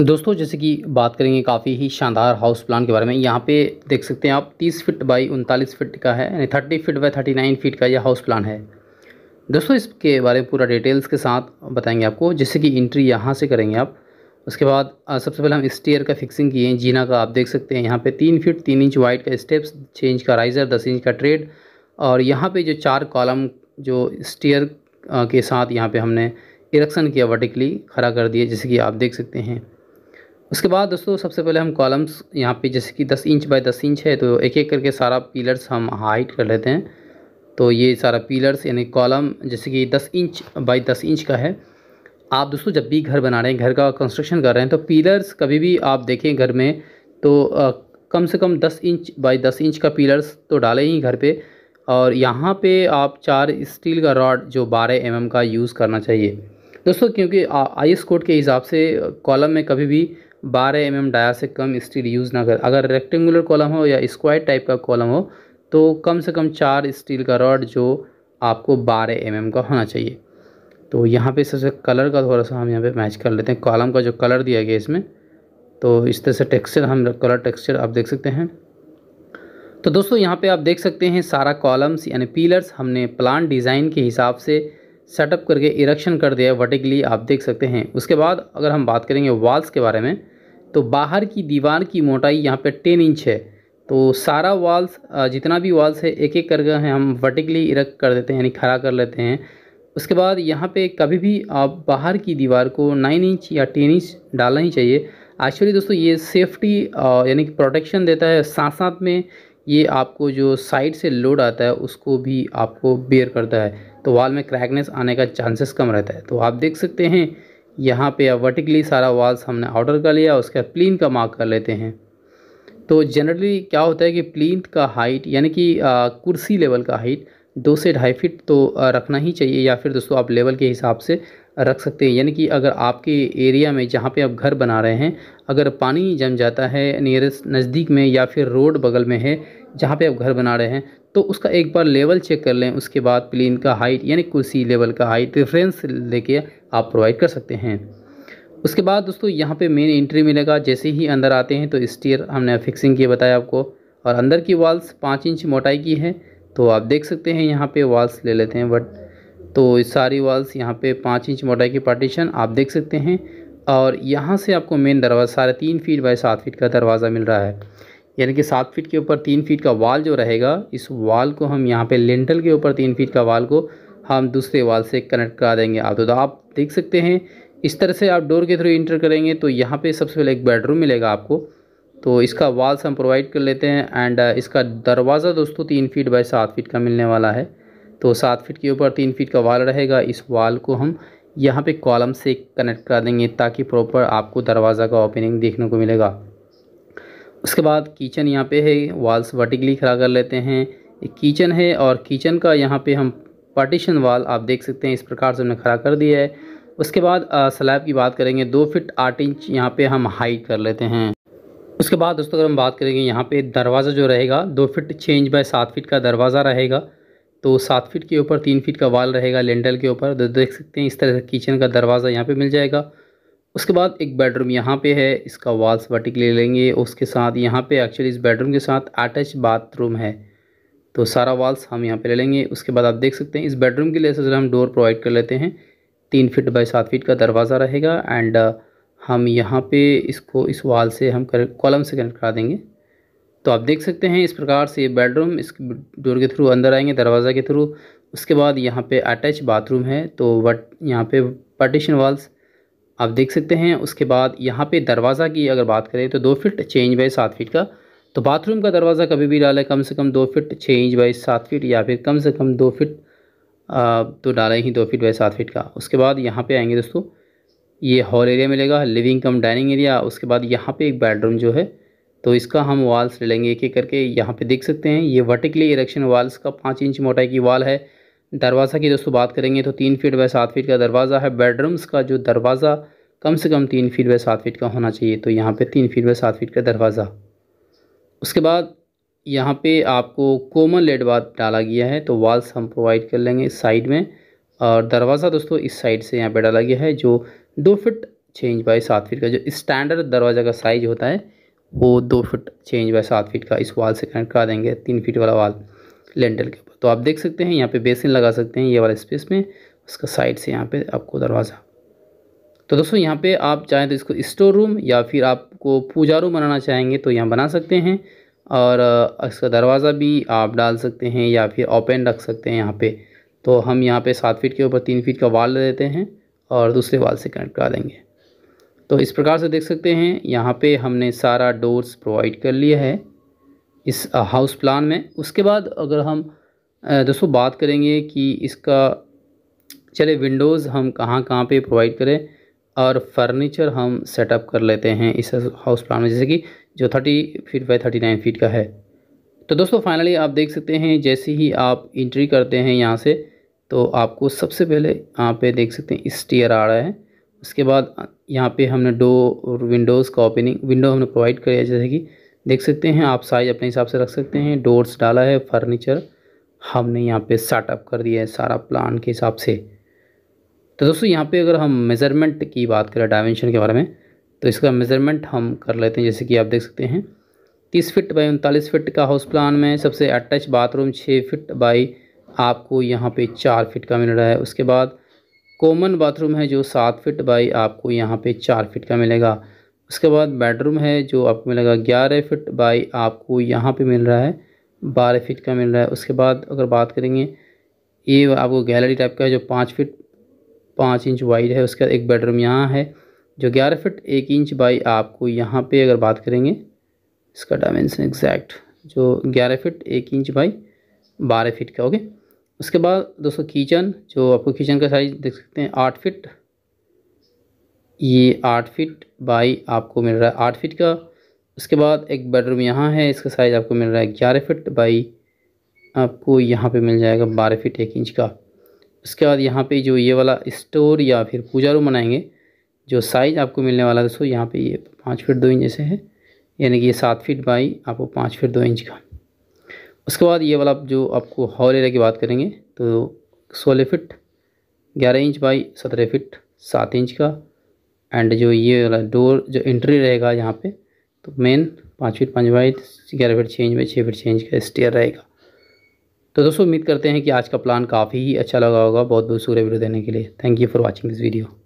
दोस्तों जैसे कि बात करेंगे काफ़ी ही शानदार हाउस प्लान के बारे में यहाँ पे देख सकते हैं आप 30 फीट बाई उनतालीस फीट का है यानी 30 फीट बाई 39 फीट का यह हाउस प्लान है दोस्तों इसके बारे में पूरा डिटेल्स के साथ बताएंगे आपको जैसे कि इंट्री यहाँ से करेंगे आप उसके बाद सबसे पहले हम स्टेयर का फिक्सिंग किए हैं जीना का आप देख सकते हैं यहाँ पर तीन फिट तीन इंच वाइड का स्टेप्स छः इंच का राइज़र दस इंच का ट्रेड और यहाँ पर जो चार कॉलम जो स्टेयर के साथ यहाँ पर हमने इरेक्शन किया वर्टिकली खड़ा कर दिया जैसे कि आप देख सकते हैं उसके बाद दोस्तों सबसे पहले हम कॉलम्स यहाँ पे जैसे कि 10 इंच बाय 10 इंच है तो एक एक करके सारा पिलर्स हम हाइट कर लेते हैं तो ये सारा पिलर्स यानी कॉलम जैसे कि 10 इंच बाय 10 इंच का है आप दोस्तों जब भी घर बना रहे हैं घर का कंस्ट्रक्शन कर रहे हैं तो पिलर्स कभी भी आप देखें घर में तो आ, कम से कम दस इंच बाई दस इंच का पिलर्स तो डालें ही घर पर और यहाँ पर आप चार स्टील का रॉड जो बारह एम mm का यूज़ करना चाहिए दोस्तों क्योंकि आई एस कोड के हिसाब से कॉलम में कभी भी बारह एम mm डाया से कम स्टील यूज़ ना कर अगर रेक्टेंगुलर कॉलम हो या स्क्वायर टाइप का कॉलम हो तो कम से कम चार स्टील का रॉड जो आपको बारह एम mm का होना चाहिए तो यहाँ पे सबसे कलर का थोड़ा सा हम यहाँ पे मैच कर लेते हैं कॉलम का जो कलर दिया गया इसमें तो इस तरह से टेक्सचर हम कलर टेक्सचर आप देख सकते हैं तो दोस्तों यहाँ पे आप देख सकते हैं सारा कॉलम्स यानी पीलर्स हमने प्लान डिज़ाइन के हिसाब से सेटअप करके इरेक्शन कर दिया वर्टिकली आप देख सकते हैं उसके बाद अगर हम बात करेंगे वाल्स के बारे में तो बाहर की दीवार की मोटाई यहाँ पे टेन इंच है तो सारा वॉल्स जितना भी वॉल्स है एक एक करके हैं हम वर्टिकली इरक कर देते हैं यानी खड़ा कर लेते हैं उसके बाद यहाँ पे कभी भी आप बाहर की दीवार को नाइन इंच या टेन इंच डालना ही चाहिए एक्चुअली दोस्तों ये सेफ्टी यानी कि प्रोटेक्शन देता है साथ साथ में ये आपको जो साइड से लोड आता है उसको भी आपको बेयर करता है तो वाल में क्रैकनेस आने का चांसेस कम रहता है तो आप देख सकते हैं यहाँ पे अब वर्टिकली सारा वाल्स हमने ऑर्डर कर लिया उसके बाद प्लिन का मार्क कर लेते हैं तो जनरली क्या होता है कि प्लिन का हाइट यानी कि कुर्सी लेवल का हाइट दो से ढाई फिट तो रखना ही चाहिए या फिर दोस्तों आप लेवल के हिसाब से रख सकते हैं यानी कि अगर आपके एरिया में जहाँ पे आप घर बना रहे हैं अगर पानी जम जाता है नियरेस्ट नज़दीक में या फिर रोड बगल में है जहाँ पे आप घर बना रहे हैं तो उसका एक बार लेवल चेक कर लें उसके बाद प्लेन का हाइट यानी कुर्सी लेवल का हाइट रेफरेंस लेके आप प्रोवाइड कर सकते हैं उसके बाद दोस्तों यहाँ पर मेन एंट्री मिलेगा जैसे ही अंदर आते हैं तो स्टीयर हमने फिक्सिंग किया बताया आपको और अंदर की वॉल्स पाँच इंच मोटाई की है तो आप देख सकते हैं यहाँ पे वॉल्स ले लेते हैं बट तो सारी वॉल्स यहाँ पे पाँच इंच मोटाई की पार्टीशन आप देख सकते हैं और यहाँ से आपको मेन दरवाज़ा साढ़े तीन फीट बाई सात फीट का दरवाज़ा मिल रहा है यानी कि सात फीट के ऊपर तीन फीट का वाल जो रहेगा इस वाल को हम यहाँ पे लेंटल के ऊपर तीन फीट का वाल को हम दूसरे वाल से कनेक्ट करा देंगे आप तो, आप देख सकते हैं इस तरह से आप डोर के थ्रू इंटर करेंगे तो यहाँ पर सबसे पहले एक बेडरूम मिलेगा आपको तो इसका वाल्स हम प्रोवाइड कर लेते हैं एंड इसका दरवाज़ा दोस्तों तीन फीट बाई सात फीट का मिलने वाला है तो सात फीट के ऊपर तीन फीट का वाल रहेगा इस वाल को हम यहाँ पे कॉलम से कनेक्ट करा देंगे ताकि प्रॉपर आपको दरवाज़ा का ओपनिंग देखने को मिलेगा उसके बाद किचन यहाँ पे है वाल्स वर्टिकली खड़ा कर लेते हैं एक किचन है और किचन का यहाँ पे हम पार्टीशन वाल आप देख सकते हैं इस प्रकार से हमने खड़ा कर दिया है उसके बाद स्लैब की बात करेंगे दो फिट आठ इंच यहाँ पर हम हाइट कर लेते हैं उसके बाद दोस्तों अगर हम बात करेंगे यहाँ पर दरवाज़ा जो रहेगा दो फिट छः इंच बाय सात फिट का दरवाज़ा रहेगा तो सात फीट के ऊपर तीन फीट का वाल रहेगा लेंडल के ऊपर तो देख सकते हैं इस तरह से किचन का दरवाज़ा यहाँ पे मिल जाएगा उसके बाद एक बेडरूम यहाँ पे है इसका वॉल्स वर्टिकली ले लेंगे उसके साथ यहाँ पे एक्चुअली इस बेडरूम के साथ अटैच बाथरूम है तो सारा वॉल्स हम यहाँ पे ले लेंगे उसके बाद आप देख सकते हैं इस बेडरूम के लिए सबसे हम डोर प्रोवाइड कर लेते हैं तीन फिट बाई सात फिट का दरवाज़ा रहेगा एंड हम यहाँ पे इसको इस वाल से हम कॉलम से कनेक्ट करा देंगे तो आप देख सकते हैं इस प्रकार से ये बेडरूम इस डोर के थ्रू अंदर आएंगे दरवाज़ा के थ्रू उसके बाद यहाँ पे अटैच बाथरूम है तो वट यहाँ पे पार्टीशन वाल्स आप देख सकते हैं उसके बाद यहाँ पे दरवाज़ा की अगर बात करें तो दो फिट छः इंच बाई सात फिट का तो बाथरूम का दरवाज़ा कभी भी डालें कम से कम दो फिट छः इंच बाई सात फिट या फिर कम से कम दो फिट तो डालें ही दो फिट बाई सात फिट का उसके बाद यहाँ पर आएँगे दोस्तों ये हॉल एरिया मिलेगा लिविंग कम डाइनिंग एरिया उसके बाद यहाँ पर एक बेडरूम जो है तो इसका हम वाल्स ले लेंगे एक एक करके यहाँ पे देख सकते हैं ये वर्टिकली इरेक्शन वाल्स का पाँच इंच मोटाई की वाल है दरवाज़ा की दोस्तों बात करेंगे तो तीन फीट बाय सात फीट का दरवाज़ा है बेडरूम्स का जो दरवाज़ा कम से कम तीन फीट बाय सात फीट का होना चाहिए तो यहाँ पर तीन फीट बाय सात फीट का दरवाज़ा उसके बाद यहाँ पर आपको कोमन लेड बात डाला गया है तो वाल्स हम प्रोवाइड कर लेंगे इस साइड में और दरवाज़ा दोस्तों इस साइड से यहाँ पर डाला गया है जो दो फिट छः इंच बाई सात फीट का जो स्टैंडर्ड दरवाज़ा का साइज़ होता है वो दो फुट छः इंच बाय सात फीट का इस वाल से कनेक्ट करा देंगे तीन फीट वाला वाल लेंटल के ऊपर तो आप देख सकते हैं यहाँ पे बेसिन लगा सकते हैं ये वाला स्पेस में उसका साइड से यहाँ पे आपको दरवाज़ा तो दोस्तों यहाँ पे आप चाहें तो इसको स्टोर रूम या फिर आपको पूजा रूम बनाना चाहेंगे तो यहाँ बना सकते हैं और इसका दरवाज़ा भी आप डाल सकते हैं या फिर ओपन रख सकते हैं यहाँ पर तो हम यहाँ पर सात फीट के ऊपर तीन फीट का वाल ले हैं और दूसरे वाल से कनेक्ट करा देंगे तो इस प्रकार से देख सकते हैं यहाँ पे हमने सारा डोर्स प्रोवाइड कर लिया है इस हाउस प्लान में उसके बाद अगर हम दोस्तों बात करेंगे कि इसका चले विंडोज़ हम कहाँ कहाँ पे प्रोवाइड करें और फर्नीचर हम सेटअप कर लेते हैं इस हाउस प्लान में जैसे कि जो thirty feet by thirty nine feet का है तो दोस्तों फाइनली आप देख सकते हैं जैसे ही आप इंट्री करते हैं यहाँ से तो आपको सबसे पहले यहाँ पे देख सकते हैं स्टीयर आ रहा है उसके बाद यहाँ पे हमने डो और विंडोज़ का ओपनिंग विंडो हमने प्रोवाइड किया जैसे कि देख सकते हैं आप साइज अपने हिसाब से रख सकते हैं डोर्स डाला है फर्नीचर हमने यहाँ पे सेटअप कर दिया है सारा प्लान के हिसाब से तो दोस्तों यहाँ पे अगर हम मेज़रमेंट की बात करें डायमेंशन के बारे में तो इसका मेज़रमेंट हम कर लेते हैं जैसे कि आप देख सकते हैं तीस फिट बाई उनतालीस फिट का हाउस प्लान में सबसे अटैच बाथरूम छः फिट बाई आपको यहाँ पे चार फिट का मिल रहा है उसके बाद कॉमन बाथरूम है जो सात फिट बाई आपको यहाँ पे चार फिट का मिलेगा उसके बाद बेडरूम है जो आपको मिलेगा ग्यारह फिट बाई आपको यहाँ पे मिल रहा है बारह फिट का मिल रहा है उसके बाद अगर बात करेंगे ये आपको गैलरी टाइप का है जो पाँच फिट पाँच इंच वाइड है उसका एक बेडरूम यहाँ है जो ग्यारह फिट एक इंच बाई आपको यहाँ पर अगर बात करेंगे इसका डायमेंसन एग्जैक्ट जो ग्यारह फिट एक इंच बाई बारह फिट का ओके उसके बाद दोस्तों किचन जो आपको किचन का साइज़ देख सकते हैं आठ फिट ये आठ फिट बाई आपको मिल रहा है आठ फिट का उसके बाद एक बेडरूम यहाँ है इसका साइज़ आपको मिल रहा है ग्यारह फिट बाई आपको यहाँ पे मिल जाएगा बारह फिट एक इंच का उसके बाद यहाँ पे जो ये वाला स्टोर या फिर पूजा रूम बनाएंगे जो साइज़ आपको मिलने वाला दोस्तों यहाँ पर ये पाँच फिट दो इंच जैसे है यानी कि ये सात फिट बाई आपको पाँच फिट दो इंच का उसके बाद ये वाला जो आपको हॉल एरिया की बात करेंगे तो सोलह फिट ग्यारह इंच बाई सत्रह फिट सात इंच का एंड जो ये वाला डोर जो एंट्री रहेगा यहाँ पे तो मेन पाँच फिट पाँच बाई ग्यारह फिट छः इंच बाई छः फिट छः इंच का स्टेयर रहेगा तो दोस्तों उम्मीद करते हैं कि आज का प्लान काफ़ी ही अच्छा लगा होगा बहुत बहुत सूर्य वीडियो देने के लिए thank you for watching this video